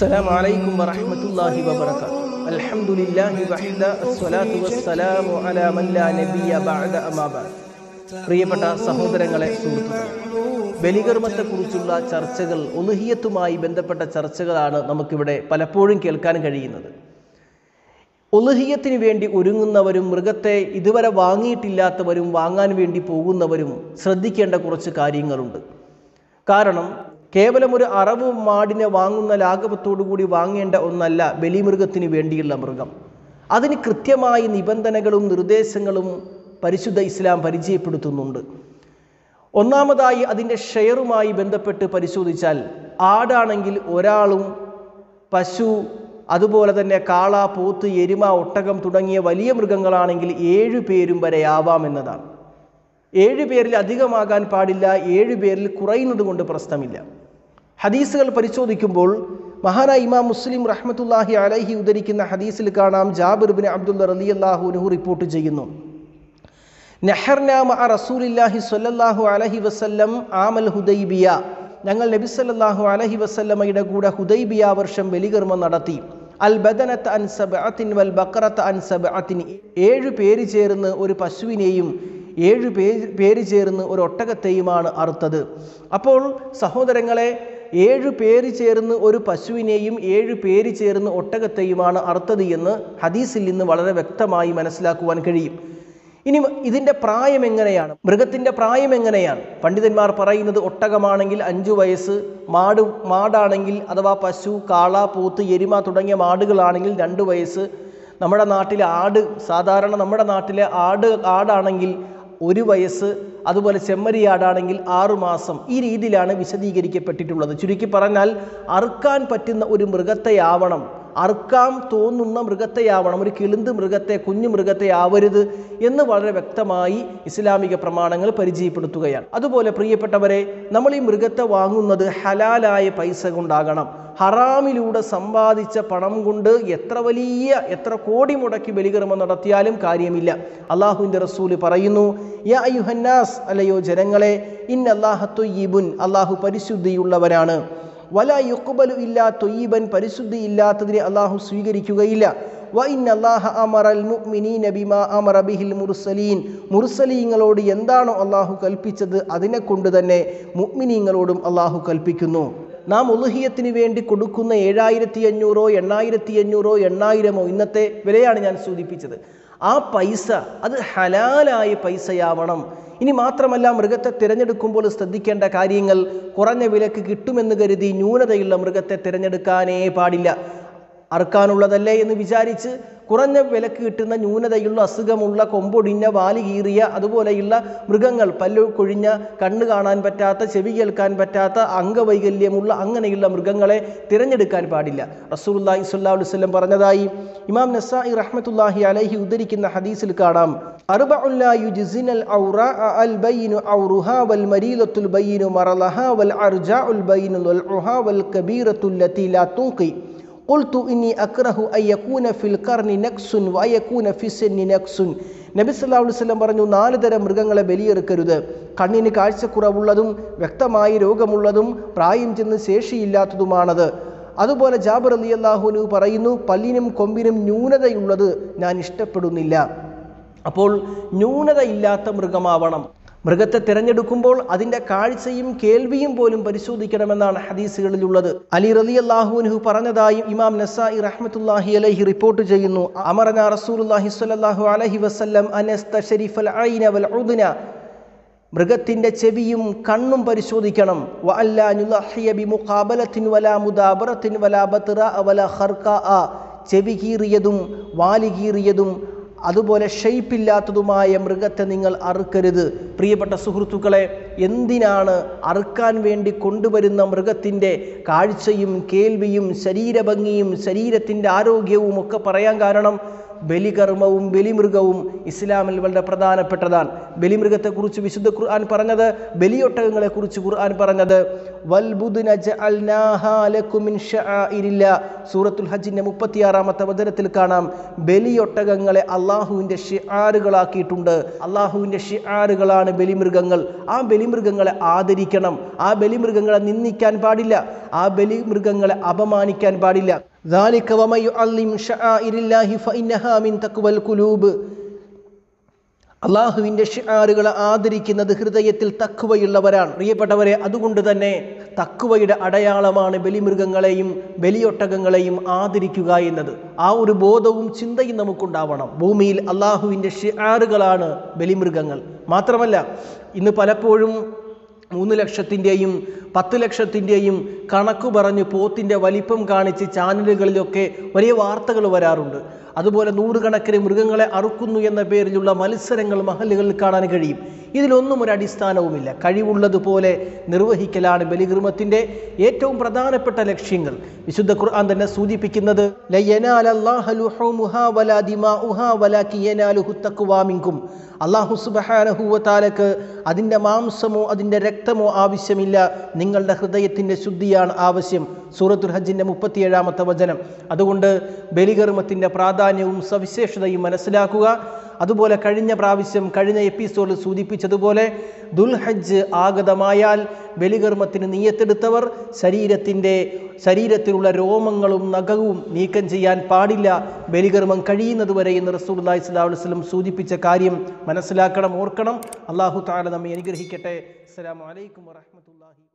السلام عليكم ورحمة الله وبركاته الحمد لله وحده الصلاة والسلام على من لا نبي بعد أما بعد പ്രിയപ്പെട്ട സഹോദരങ്ങളെ സുഹൃത്തുക്കളെ ബലികർമ്മത്തെക്കുറിച്ചുള്ള ചർച്ചകൾ ഒലുഹിയത്തുമായി ബന്ധപ്പെട്ട ചർച്ചകളാണ് നമുക്കിവിടെ പലപ്പോഴും കേൾക്കാൻ കഴിയുന്നത് ഒലുഹിയത്തിന് വേണ്ടി ഒരുങ്ങുന്നവരും മൃഗത്തെ ഇതുവരെ വാങ്ങിയിട്ടില്ലാത്തവരും വാങ്ങാൻ വേണ്ടി പോകുന്നവരും ശ്രദ്ധിക്കേണ്ട കുറച്ച് കാര്യങ്ങളുണ്ട് കാരണം കേവലം ഒരു അറവ് മാടിനെ വാങ്ങുന്ന ലാഘവത്തോടു കൂടി വാങ്ങേണ്ട ഒന്നല്ല ബലിമൃഗത്തിന് വേണ്ടിയുള്ള മൃഗം അതിന് കൃത്യമായി നിബന്ധനകളും നിർദ്ദേശങ്ങളും പരിശുദ്ധ ഇസ്ലാം പരിചയപ്പെടുത്തുന്നുണ്ട് ഒന്നാമതായി അതിൻ്റെ ഷെയറുമായി ബന്ധപ്പെട്ട് പരിശോധിച്ചാൽ ആടാണെങ്കിൽ ഒരാളും പശു അതുപോലെ തന്നെ കാള പോത്ത് എരുമ ഒട്ടകം തുടങ്ങിയ വലിയ മൃഗങ്ങളാണെങ്കിൽ ഏഴു പേരും വരെ ആവാം എന്നതാണ് ഏഴ് പേരിൽ അധികമാകാൻ പാടില്ല ഏഴ് പേരിൽ കുറയുന്നത് കൊണ്ട് പ്രശ്നമില്ല ഹദീസുകൾ പരിശോധിക്കുമ്പോൾ മഹാനായ ഇമാം മുസ്ലിം റഹ്മത്തുല്ലാഹി അലഹി ഉദ്ധരിക്കുന്ന ഹദീസിൽ കാണാം ജാബിർ അബ്ദുൽ അബ്ദുല്ല റലി റിപ്പോർട്ട് ചെയ്യുന്നു നെഹർനാമ റസൂലില്ലാഹി അലഹി വസ്ല്ലം ആമൽ ഹുദൈബിയ ഞങ്ങൾ നബി സല്ലാഹു അലഹി വസ്ല്ലമ്മയുടെ കൂടെ ഹുദൈബിയ വർഷം ബലികർമ്മം നടത്തി അൽ ബദനത്ത് അൻസബ് അതിൻ വൽ ബക്രത്ത് അൻസബ് അതിൻ ഏഴ് പേര് ചേർന്ന് ഒരു പശുവിനെയും ഏഴ് പേര് പേര് ചേർന്ന് ഒരു ഒട്ടകത്തെയുമാണ് അറുത്തത് അപ്പോൾ സഹോദരങ്ങളെ ഏഴ് പേര് ചേർന്ന് ഒരു പശുവിനെയും ഏഴ് പേര് ചേർന്ന് ഒട്ടകത്തെയുമാണ് അർത്ഥത് എന്ന് ഹദീസിൽ നിന്ന് വളരെ വ്യക്തമായി മനസ്സിലാക്കുവാൻ കഴിയും ഇനി ഇതിൻ്റെ പ്രായം എങ്ങനെയാണ് മൃഗത്തിൻ്റെ പ്രായം എങ്ങനെയാണ് പണ്ഡിതന്മാർ പറയുന്നത് ഒട്ടകമാണെങ്കിൽ അഞ്ചു വയസ്സ് മാട് മാടാണെങ്കിൽ അഥവാ പശു കാള പോത്ത് എരുമ തുടങ്ങിയ മാടുകളാണെങ്കിൽ രണ്ട് വയസ്സ് നമ്മുടെ നാട്ടിലെ ആട് സാധാരണ നമ്മുടെ നാട്ടിലെ ആട് ആടാണെങ്കിൽ ഒരു വയസ്സ് അതുപോലെ ചെമ്മരിയാടാണെങ്കിൽ ആറുമാസം ഈ രീതിയിലാണ് വിശദീകരിക്കപ്പെട്ടിട്ടുള്ളത് ചുരുക്കി പറഞ്ഞാൽ അറുക്കാൻ പറ്റുന്ന ഒരു മൃഗത്തെയാവണം അറുക്കാൻ തോന്നുന്ന മൃഗത്തെയാവണം ഒരു കിളിന്ത് മൃഗത്തെ കുഞ്ഞു മൃഗത്തെ ആവരുത് എന്ന് വളരെ വ്യക്തമായി ഇസ്ലാമിക പ്രമാണങ്ങൾ പരിചയപ്പെടുത്തുകയാണ് അതുപോലെ പ്രിയപ്പെട്ടവരെ നമ്മൾ ഈ മൃഗത്തെ വാങ്ങുന്നത് ഹലാലായ പൈസ കൊണ്ടാകണം ഹറാമിലൂടെ സമ്പാദിച്ച പണം കൊണ്ട് എത്ര വലിയ എത്ര കോടി മുടക്കി ബലികർമ്മം നടത്തിയാലും കാര്യമില്ല അള്ളാഹുവിൻ്റെ റസൂല് പറയുന്നു യാ യുഹന്നാസ് അല്ലയോ ജനങ്ങളെ ഇൻ അള്ളാഹത്തു ഈബുൻ അള്ളാഹു പരിശുദ്ധിയുള്ളവരാണ് വല യുക്കുബലു ഇല്ല തൊയ്യബൻ പരിശുദ്ധി ഇല്ലാത്തതിനെ അള്ളാഹു സ്വീകരിക്കുകയില്ല മുർസലീൻ മുർസലീങ്ങളോട് എന്താണോ അള്ളാഹു കൽപ്പിച്ചത് അതിനെ കൊണ്ട് തന്നെ മുഗ്മിനീങ്ങളോടും അള്ളാഹു കൽപ്പിക്കുന്നു നാം ഉലുഹിയത്തിന് വേണ്ടി കൊടുക്കുന്ന ഏഴായിരത്തി അഞ്ഞൂറോ എണ്ണായിരത്തി അഞ്ഞൂറോ എണ്ണായിരമോ ഇന്നത്തെ വിലയാണ് ഞാൻ സൂചിപ്പിച്ചത് ആ പൈസ അത് ഹലാലായ പൈസയാവണം ഇനി മാത്രമല്ല മൃഗത്തെ തിരഞ്ഞെടുക്കുമ്പോൾ ശ്രദ്ധിക്കേണ്ട കാര്യങ്ങൾ കുറഞ്ഞ വിലക്ക് കിട്ടുമെന്ന് കരുതി ന്യൂനതയുള്ള മൃഗത്തെ തിരഞ്ഞെടുക്കാനേ പാടില്ല അറുക്കാനുള്ളതല്ലേ എന്ന് വിചാരിച്ച് കുറഞ്ഞ വിലക്ക് കിട്ടുന്ന ന്യൂനതയുള്ള അസുഖമുള്ള കൊമ്പൊടിഞ്ഞ വാല് അതുപോലെയുള്ള മൃഗങ്ങൾ പല്ലു കൊഴിഞ്ഞ കണ്ണു കാണാൻ പറ്റാത്ത ചെവി കേൾക്കാൻ പറ്റാത്ത അംഗവൈകല്യമുള്ള അങ്ങനെയുള്ള മൃഗങ്ങളെ തിരഞ്ഞെടുക്കാൻ പാടില്ല റസൂല്ലാഹി സ്വല്ലാ വസ്ലം പറഞ്ഞതായി ഇമാം നസായി റഹ്മത്തുല്ലാഹി അലഹി ഉദ്ധരിക്കുന്ന ഹദീസിൽ കാണാം അറുബഉല്ലാ qultu inni akrahu ayyakuna fil qarni naqsun wa ayyakuna fi sinni naqsun നബി സല്ലല്ലാഹു അലൈഹി വസല്ലം പറഞ്ഞു നാല് തരം മൃഗങ്ങളെ ബലിയെടുക്കരുത് കണ്ണിന് കാഴ്ചക്കുറവുള്ളതും വ്യക്തമായി രോഗമുള്ളതും പ്രായം ചെന്ന് ശേഷിയില്ലാത്തതുമാണത് അതുപോലെ ജാബർ അലി അള്ളാഹുനു പറയുന്നു പല്ലിനും കൊമ്പിനും ന്യൂനതയുള്ളത് ഞാൻ ഇഷ്ടപ്പെടുന്നില്ല അപ്പോൾ ന്യൂനതയില്ലാത്ത മൃഗമാവണം മൃഗത്തെ തിരഞ്ഞെടുക്കുമ്പോൾ അതിൻ്റെ കാഴ്ചയും കേൾവിയും പോലും പരിശോധിക്കണമെന്നാണ് ഹദീസുകളിലുള്ളത് അലി റലി അള്ളാഹുനുഹു പറഞ്ഞതായും ഇമാം നസായി റഹ്മത്തുല്ലാഹി അലഹി റിപ്പോർട്ട് ചെയ്യുന്നു അമറന റസൂലുല്ലാഹി സ്വലല്ലാഹു അലഹി വസ്ല്ലം അനസ്ത ഐന വൽ മൃഗത്തിൻ്റെ ചെവിയും കണ്ണും പരിശോധിക്കണം വ മുഖാബലത്തിൻ മുദാബറത്തിൻ ചെവി കീറിയതും വാലി കീറിയതും അതുപോലെ ഷെയ്പ്പില്ലാത്തതുമായ മൃഗത്തെ നിങ്ങൾ അറുക്കരുത് പ്രിയപ്പെട്ട സുഹൃത്തുക്കളെ എന്തിനാണ് അറുക്കാൻ വേണ്ടി കൊണ്ടുവരുന്ന മൃഗത്തിൻ്റെ കാഴ്ചയും കേൾവിയും ശരീരഭംഗിയും ശരീരത്തിൻ്റെ ആരോഗ്യവും ഒക്കെ പറയാൻ കാരണം ബലികർമ്മവും ബലിമൃഗവും ഇസ്ലാമിൽ വളരെ പ്രധാനപ്പെട്ടതാണ് ബലിമൃഗത്തെക്കുറിച്ച് വിശുദ്ധ ഖുർആൻ പറഞ്ഞത് ബലിയൊട്ടകങ്ങളെക്കുറിച്ച് ഖുർആൻ പറഞ്ഞത് സൂറത്തുൽ ഹജ്ജിൻ്റെ മുപ്പത്തിയാറാമത്തെ വചനത്തിൽ കാണാം ബലിയൊട്ടകങ്ങളെ അള്ളാഹുവിൻ്റെ ഷിആറുകളാക്കിയിട്ടുണ്ട് അള്ളാഹുവിൻ്റെ ഷിആറുകളാണ് ബലിമൃഗങ്ങൾ ആ ബലിമൃഗങ്ങളെ ആദരിക്കണം ആ ബലിമൃഗങ്ങളെ നിന്ദിക്കാൻ പാടില്ല ആ ബലിമൃഗങ്ങളെ അപമാനിക്കാൻ പാടില്ല ذلك അള്ളാഹുവിൻ്റെ ഷിആറുകളെ ആദരിക്കുന്നത് ഹൃദയത്തിൽ തക്കുവയുള്ളവരാണ് പ്രിയപ്പെട്ടവരെ അതുകൊണ്ട് തന്നെ തക്കുവയുടെ അടയാളമാണ് ബലിമൃഗങ്ങളെയും ബലിയൊട്ടകങ്ങളെയും ആദരിക്കുക എന്നത് ആ ഒരു ബോധവും ചിന്തയും നമുക്കുണ്ടാവണം ഭൂമിയിൽ അള്ളാഹുവിൻ്റെ ഷിആറുകളാണ് ബലിമൃഗങ്ങൾ മാത്രമല്ല ഇന്ന് പലപ്പോഴും മൂന്ന് ലക്ഷത്തിൻ്റെയും പത്ത് ലക്ഷത്തിൻ്റെയും കണക്ക് പറഞ്ഞ് പോത്തിൻ്റെ വലിപ്പം കാണിച്ച് ചാനലുകളിലൊക്കെ വലിയ വാർത്തകൾ വരാറുണ്ട് അതുപോലെ നൂറുകണക്കിന് മൃഗങ്ങളെ അറുക്കുന്നു എന്ന പേരിലുള്ള മത്സരങ്ങൾ മഹലുകളിൽ കാണാൻ കഴിയും ഇതിലൊന്നും ഒരു അടിസ്ഥാനവുമില്ല കഴിവുള്ളതുപോലെ നിർവഹിക്കലാണ് ബലികൃമത്തിൻ്റെ ഏറ്റവും പ്രധാനപ്പെട്ട ലക്ഷ്യങ്ങൾ വിശുദ്ധ ഖുർആൻ തന്നെ സൂചിപ്പിക്കുന്നത് അള്ളാഹു സുബഹാനഹുവത്താലക്ക് അതിൻ്റെ മാംസമോ അതിൻ്റെ രക്തമോ ആവശ്യമില്ല നിങ്ങളുടെ ഹൃദയത്തിൻ്റെ ശുദ്ധിയാണ് ആവശ്യം സൂറത്തുൽ ഹജ്ജിൻ്റെ മുപ്പത്തിയേഴാമത്തെ വചനം അതുകൊണ്ട് ബലികർമ്മത്തിൻ്റെ പ്രാധാന്യവും സവിശേഷതയും മനസ്സിലാക്കുക അതുപോലെ കഴിഞ്ഞ പ്രാവശ്യം കഴിഞ്ഞ എപ്പിസോഡിൽ സൂചിപ്പിച്ചതുപോലെ ദുൽഹജ്ജ് ആഗതമായാൽ ബലികർമ്മത്തിന് നീയത്തെടുത്തവർ ശരീരത്തിൻ്റെ ശരീരത്തിലുള്ള രോമങ്ങളും നഖവും നീക്കം ചെയ്യാൻ പാടില്ല ബലികർമ്മം കഴിയുന്നതുവരെ എന്ന് റസൂൽ അള്ളാഹി സ്വലാഹു വസ്ലം സൂചിപ്പിച്ച കാര്യം മനസ്സിലാക്കണം ഓർക്കണം അള്ളാഹു താല നമ്മെ അനുഗ്രഹിക്കട്ടെ അസ്സാം വലൈക്കും വാഹമത്തല്ലാഹി